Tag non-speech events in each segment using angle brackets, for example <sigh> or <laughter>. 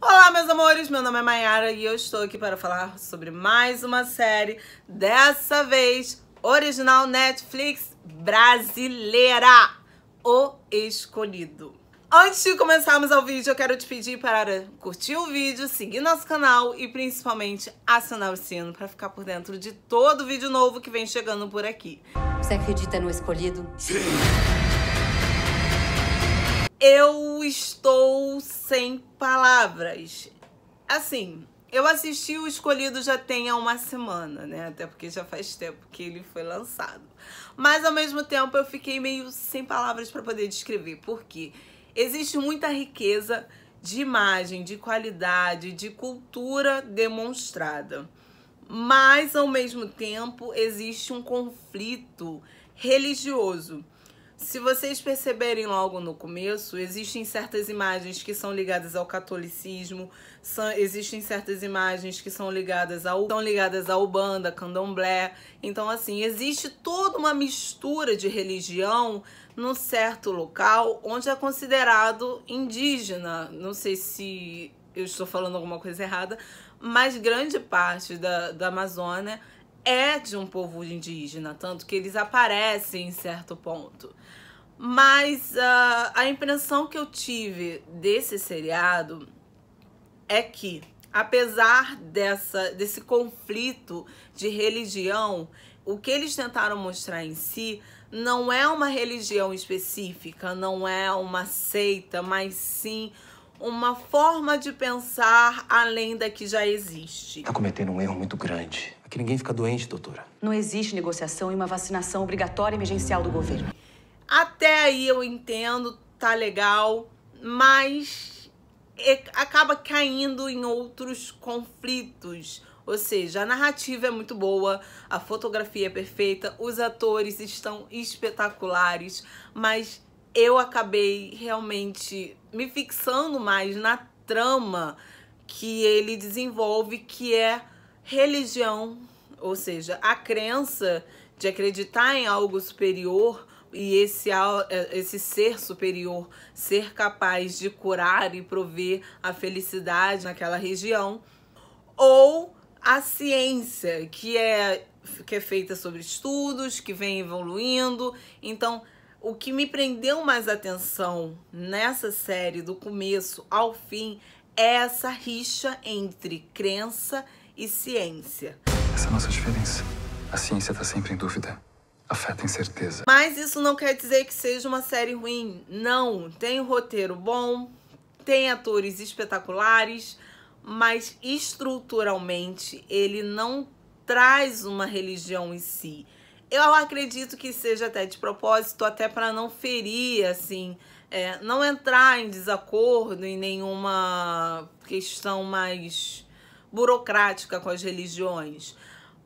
Olá, meus amores, meu nome é Mayara e eu estou aqui para falar sobre mais uma série, dessa vez original Netflix brasileira, O Escolhido. Antes de começarmos ao vídeo, eu quero te pedir para curtir o vídeo, seguir nosso canal e principalmente acionar o sino para ficar por dentro de todo vídeo novo que vem chegando por aqui. Você acredita no Escolhido? Sim! eu estou sem palavras. Assim, eu assisti o Escolhido já tem há uma semana, né? Até porque já faz tempo que ele foi lançado. Mas ao mesmo tempo eu fiquei meio sem palavras para poder descrever, porque existe muita riqueza de imagem, de qualidade, de cultura demonstrada. Mas ao mesmo tempo existe um conflito religioso se vocês perceberem logo no começo, existem certas imagens que são ligadas ao catolicismo, são, existem certas imagens que são ligadas ao são ligadas ao banda Candomblé. Então assim, existe toda uma mistura de religião num certo local onde é considerado indígena. Não sei se eu estou falando alguma coisa errada, mas grande parte da, da Amazônia é de um povo indígena, tanto que eles aparecem em certo ponto. Mas uh, a impressão que eu tive desse seriado é que, apesar dessa, desse conflito de religião, o que eles tentaram mostrar em si não é uma religião específica, não é uma seita, mas sim uma forma de pensar além da que já existe. Está cometendo um erro muito grande que ninguém fica doente, doutora. Não existe negociação e uma vacinação obrigatória emergencial do governo. Até aí eu entendo, tá legal, mas acaba caindo em outros conflitos. Ou seja, a narrativa é muito boa, a fotografia é perfeita, os atores estão espetaculares, mas eu acabei realmente me fixando mais na trama que ele desenvolve, que é religião ou seja, a crença de acreditar em algo superior e esse, é, esse ser superior ser capaz de curar e prover a felicidade naquela região, ou a ciência, que é, que é feita sobre estudos, que vem evoluindo. Então, o que me prendeu mais atenção nessa série, do começo ao fim, é essa rixa entre crença e ciência. Essa é a nossa diferença. A ciência está sempre em dúvida. Afeta incerteza. Mas isso não quer dizer que seja uma série ruim. Não. Tem roteiro bom, tem atores espetaculares, mas estruturalmente ele não traz uma religião em si. Eu acredito que seja até de propósito, até para não ferir, assim, é, não entrar em desacordo, em nenhuma questão mais burocrática com as religiões.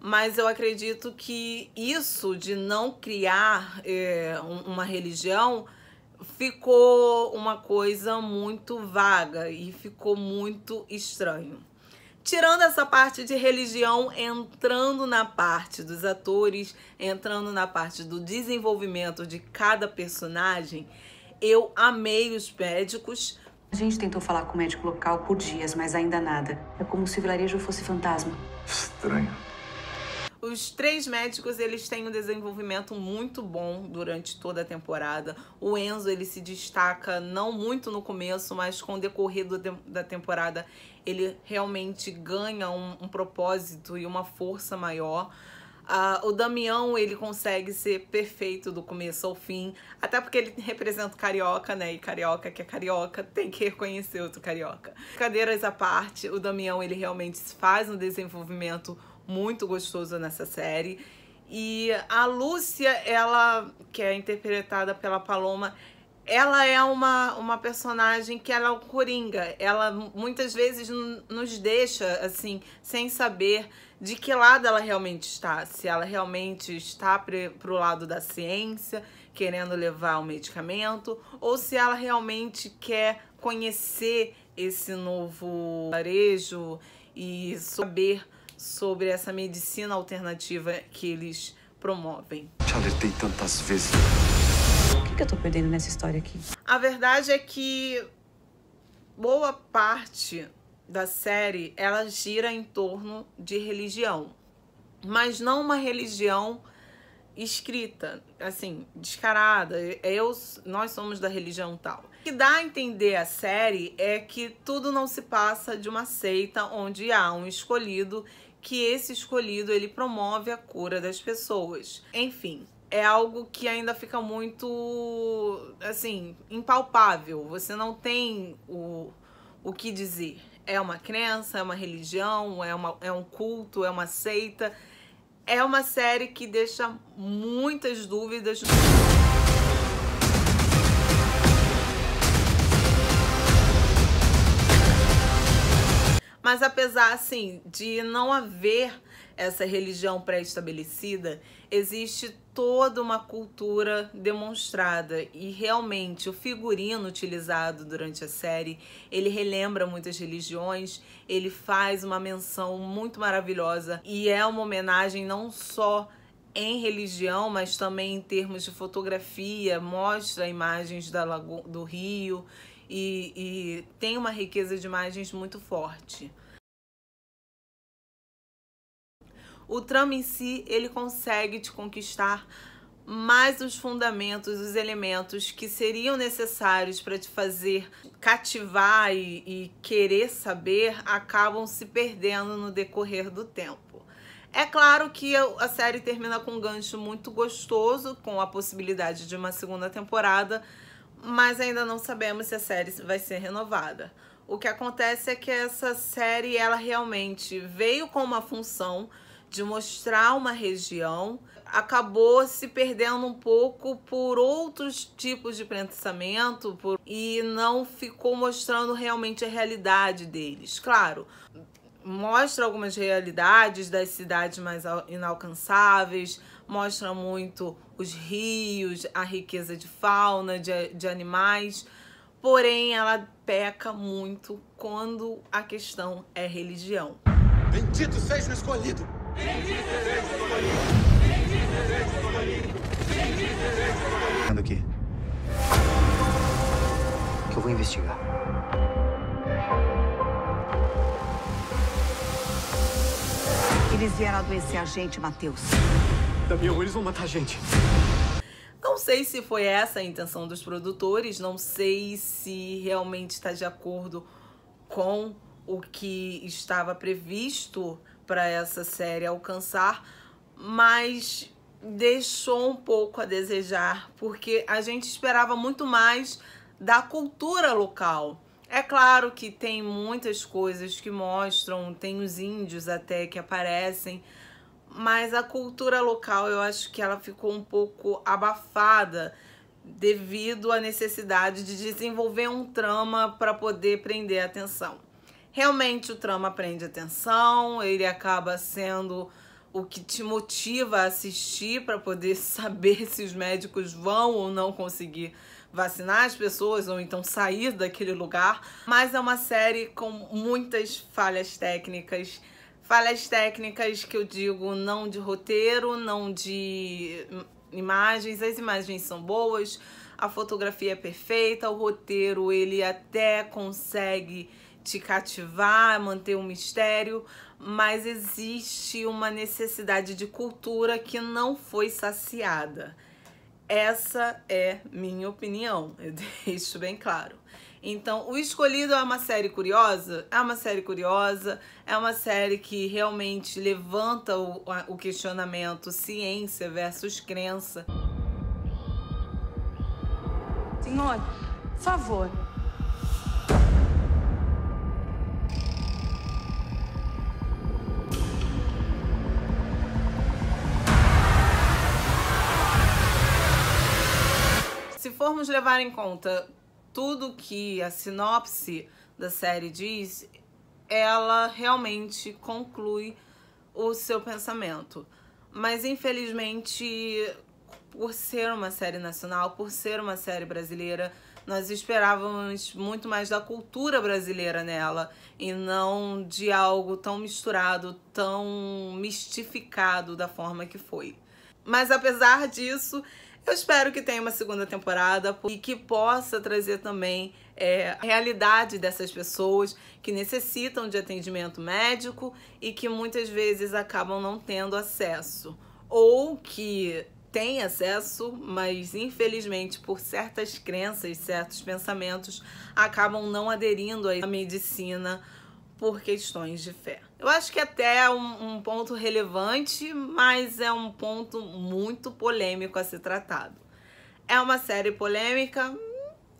Mas eu acredito que isso de não criar é, uma religião ficou uma coisa muito vaga e ficou muito estranho. Tirando essa parte de religião, entrando na parte dos atores, entrando na parte do desenvolvimento de cada personagem, eu amei os médicos a gente tentou falar com o médico local por dias, mas ainda nada. É como se o vilarejo fosse fantasma. Estranho. Os três médicos, eles têm um desenvolvimento muito bom durante toda a temporada. O Enzo, ele se destaca não muito no começo, mas com o decorrer do, da temporada, ele realmente ganha um, um propósito e uma força maior. Uh, o Damião, ele consegue ser perfeito do começo ao fim, até porque ele representa o carioca, né? E carioca que é carioca tem que reconhecer outro carioca. Cadeiras à parte, o Damião, ele realmente faz um desenvolvimento muito gostoso nessa série. E a Lúcia, ela que é interpretada pela Paloma, ela é uma, uma personagem que ela é o Coringa. Ela muitas vezes nos deixa, assim, sem saber de que lado ela realmente está. Se ela realmente está para o lado da ciência, querendo levar o medicamento, ou se ela realmente quer conhecer esse novo varejo e saber sobre essa medicina alternativa que eles promovem. Te alertei tantas vezes que eu tô perdendo nessa história aqui? A verdade é que boa parte da série ela gira em torno de religião, mas não uma religião escrita, assim, descarada. É eu, nós somos da religião tal. O que dá a entender a série é que tudo não se passa de uma seita onde há um escolhido que esse escolhido ele promove a cura das pessoas. Enfim, é algo que ainda fica muito, assim, impalpável. Você não tem o, o que dizer. É uma crença, é uma religião, é, uma, é um culto, é uma seita. É uma série que deixa muitas dúvidas. Mas apesar, assim, de não haver essa religião pré-estabelecida, existe toda uma cultura demonstrada e realmente o figurino utilizado durante a série, ele relembra muitas religiões, ele faz uma menção muito maravilhosa e é uma homenagem não só em religião, mas também em termos de fotografia, mostra imagens da Lago do rio e, e tem uma riqueza de imagens muito forte. O trama em si, ele consegue te conquistar mais os fundamentos, os elementos que seriam necessários para te fazer cativar e, e querer saber acabam se perdendo no decorrer do tempo. É claro que a série termina com um gancho muito gostoso, com a possibilidade de uma segunda temporada, mas ainda não sabemos se a série vai ser renovada. O que acontece é que essa série ela realmente veio com uma função de mostrar uma região, acabou se perdendo um pouco por outros tipos de pensamento por... e não ficou mostrando realmente a realidade deles. Claro, mostra algumas realidades das cidades mais inalcançáveis, mostra muito os rios, a riqueza de fauna, de, de animais, porém ela peca muito quando a questão é religião. Bendito seja o escolhido! Aqui. Que eu vou investigar. Eles vieram adoecer a gente, Matheus. Damião, eles vão matar a gente. Não sei se foi essa a intenção dos produtores, não sei se realmente está de acordo com o que estava previsto para essa série alcançar, mas deixou um pouco a desejar, porque a gente esperava muito mais da cultura local. É claro que tem muitas coisas que mostram, tem os índios até que aparecem, mas a cultura local eu acho que ela ficou um pouco abafada devido à necessidade de desenvolver um trama para poder prender a atenção realmente o trama prende atenção, ele acaba sendo o que te motiva a assistir para poder <laughs> saber se os médicos vão ou não conseguir vacinar as pessoas ou então sair daquele lugar, mas é uma série com muitas falhas técnicas. Falhas técnicas que eu digo não de roteiro, não de imagens, as imagens são boas, a fotografia é perfeita, o roteiro ele até consegue te cativar, manter um mistério, mas existe uma necessidade de cultura que não foi saciada. Essa é minha opinião, <laughs> eu deixo bem claro. Então, O Escolhido é uma série curiosa? É uma série curiosa, é uma série que realmente levanta o, o questionamento ciência versus crença. Senhor, por favor, formos levar em conta tudo que a sinopse da série diz, ela realmente conclui o seu pensamento. Mas infelizmente, por ser uma série nacional, por ser uma série brasileira, nós esperávamos muito mais da cultura brasileira nela e não de algo tão misturado, tão mistificado da forma que foi. Mas apesar disso, eu espero que tenha uma segunda temporada e que possa trazer também é, a realidade dessas pessoas que necessitam de atendimento médico e que muitas vezes acabam não tendo acesso ou que tem acesso, mas infelizmente por certas crenças, certos pensamentos, acabam não aderindo à medicina por questões de fé. Eu acho que até é um, um, ponto relevante, mas é um ponto muito polêmico a ser tratado. É uma série polêmica?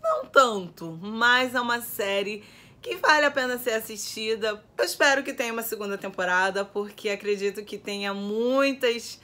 Não tanto, mas é uma série que vale a pena ser assistida. Eu espero que tenha uma segunda temporada, porque acredito que tenha muitas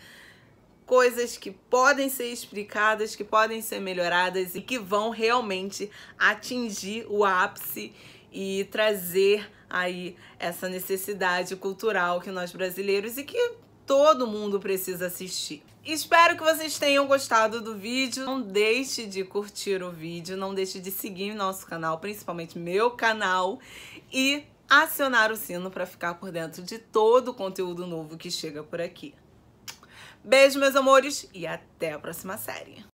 coisas que podem ser explicadas, que podem ser melhoradas e que vão realmente atingir o ápice e trazer aí essa necessidade cultural que nós brasileiros e que todo mundo precisa assistir. Espero que vocês tenham gostado do vídeo. Não deixe de curtir o vídeo, não deixe de seguir nosso canal, principalmente meu canal, e acionar o sino para ficar por dentro de todo o conteúdo novo que chega por aqui. Beijo, meus amores, e até a próxima série.